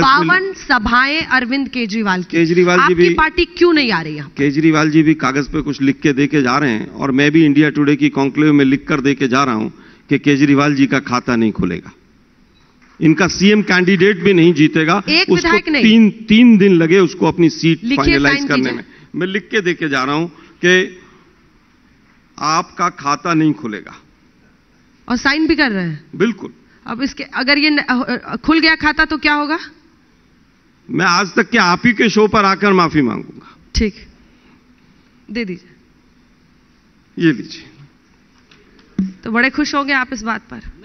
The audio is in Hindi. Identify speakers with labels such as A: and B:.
A: बावन
B: सभाएं अरविंद केजरीवाल की केजरीवाल जी भी पार्टी क्यों नहीं आ रही है
A: केजरीवाल जी भी कागज पे कुछ लिख के दे के जा रहे हैं और मैं भी इंडिया टुडे की कॉन्क्लेव में लिख कर दे के जा रहा हूं कि केजरीवाल जी का खाता नहीं खुलेगा इनका सीएम कैंडिडेट भी नहीं जीतेगा एक उसको नहीं। तीन तीन दिन लगे उसको अपनी सीट फाइनलाइज करने में मैं लिख के देके जा रहा हूं कि आपका खाता नहीं खुलेगा
B: और साइन भी कर रहे हैं बिल्कुल अब इसके अगर ये खुल गया खाता तो क्या होगा
A: मैं आज तक के आप ही के शो पर आकर माफी मांगूंगा
B: ठीक दे दीजिए
A: ये लीजिए
B: तो बड़े खुश होंगे आप इस बात पर